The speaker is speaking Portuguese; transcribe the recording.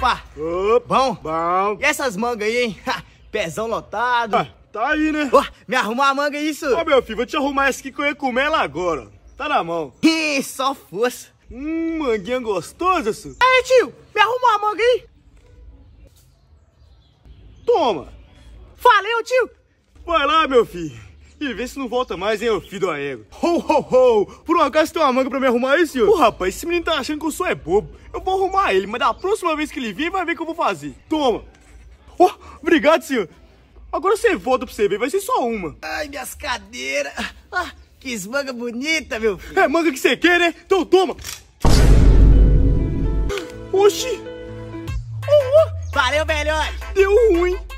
Opa! Opa! Bom? Bom! E essas mangas aí, hein? pezão lotado. Ah, tá aí, né? Oh, me arrumar a manga isso? Ó, oh, meu filho, vou te arrumar essa aqui que eu ia comer ela agora. Tá na mão. Ih, só força. Hum, manguinha gostosa, su. Aí, tio, me arruma a manga aí. Toma. Valeu, tio. Vai lá, meu filho. E vê se não volta mais, hein, ô filho do ego. Ho, ho, ho! Por um acaso tem uma manga pra me arrumar aí, senhor? Ô, rapaz, esse menino tá achando que eu sou é bobo. Eu vou arrumar ele, mas da próxima vez que ele vir, vai ver o que eu vou fazer. Toma! Oh, obrigado, senhor. Agora você volta pra você ver, vai ser só uma. Ai, minhas cadeiras. Ah, que manga bonita, meu filho. É manga que você quer, né? Então toma. Oxi. Oh, oh. Valeu, melhor. Deu ruim.